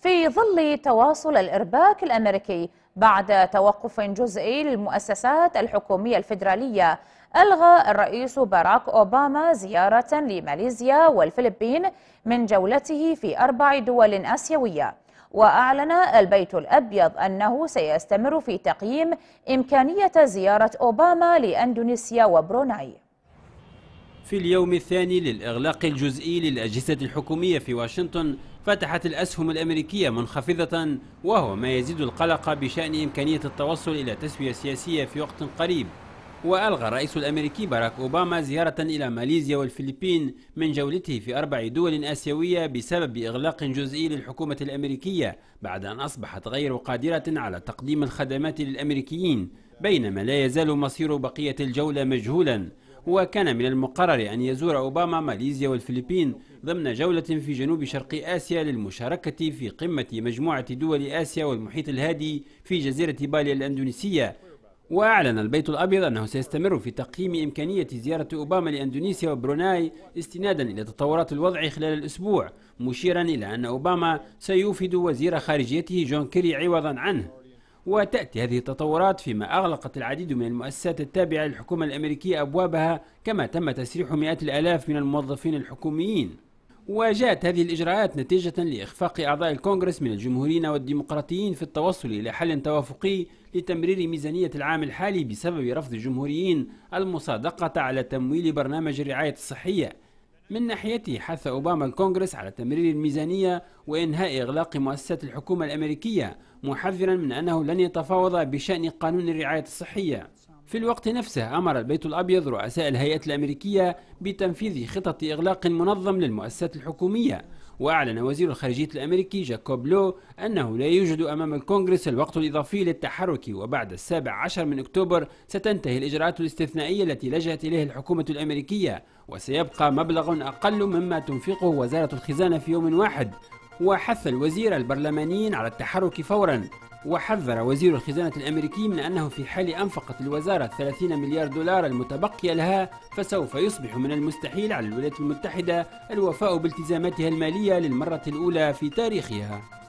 في ظل تواصل الإرباك الأمريكي بعد توقف جزئي للمؤسسات الحكومية الفيدرالية ألغى الرئيس باراك أوباما زيارة لماليزيا والفلبين من جولته في أربع دول آسيوية وأعلن البيت الأبيض أنه سيستمر في تقييم إمكانية زيارة أوباما لأندونيسيا وبروناي في اليوم الثاني للإغلاق الجزئي للأجهزة الحكومية في واشنطن فتحت الأسهم الأمريكية منخفضة وهو ما يزيد القلق بشأن إمكانية التوصل إلى تسوية سياسية في وقت قريب وألغى الرئيس الأمريكي باراك أوباما زيارة إلى ماليزيا والفلبين من جولته في أربع دول آسيوية بسبب إغلاق جزئي للحكومة الأمريكية بعد أن أصبحت غير قادرة على تقديم الخدمات للأمريكيين بينما لا يزال مصير بقية الجولة مجهولاً وكان من المقرر أن يزور أوباما ماليزيا والفلبين ضمن جولة في جنوب شرق آسيا للمشاركة في قمة مجموعة دول آسيا والمحيط الهادي في جزيرة بالي الأندونيسية وأعلن البيت الأبيض أنه سيستمر في تقييم إمكانية زيارة أوباما لأندونيسيا وبروناي استنادا إلى تطورات الوضع خلال الأسبوع مشيرا إلى أن أوباما سيوفد وزير خارجيته جون كيري عوضا عنه وتأتي هذه التطورات فيما أغلقت العديد من المؤسسات التابعة للحكومة الأمريكية أبوابها كما تم تسريح مئات الآلاف من الموظفين الحكوميين وجاءت هذه الإجراءات نتيجة لإخفاق أعضاء الكونغرس من الجمهوريين والديمقراطيين في التوصل إلى حل توافقي لتمرير ميزانية العام الحالي بسبب رفض الجمهوريين المصادقة على تمويل برنامج الرعاية الصحية من ناحيته حث أوباما الكونغرس على تمرير الميزانية وإنهاء إغلاق مؤسسات الحكومة الأمريكية محذرا من أنه لن يتفاوض بشأن قانون الرعاية الصحية في الوقت نفسه أمر البيت الأبيض رؤساء الهيئة الأمريكية بتنفيذ خطط إغلاق منظم للمؤسسات الحكومية وأعلن وزير الخارجية الأمريكي جاكوب لو أنه لا يوجد أمام الكونغرس الوقت الإضافي للتحرك وبعد السابع عشر من أكتوبر ستنتهي الإجراءات الاستثنائية التي لجأت إليها الحكومة الأمريكية وسيبقى مبلغ أقل مما تنفقه وزارة الخزانة في يوم واحد وحث الوزير البرلمانيين على التحرك فورا وحذر وزير الخزانة الأمريكي من أنه في حال أنفقت الوزارة 30 مليار دولار المتبقية لها فسوف يصبح من المستحيل على الولايات المتحدة الوفاء بالتزاماتها المالية للمرة الأولى في تاريخها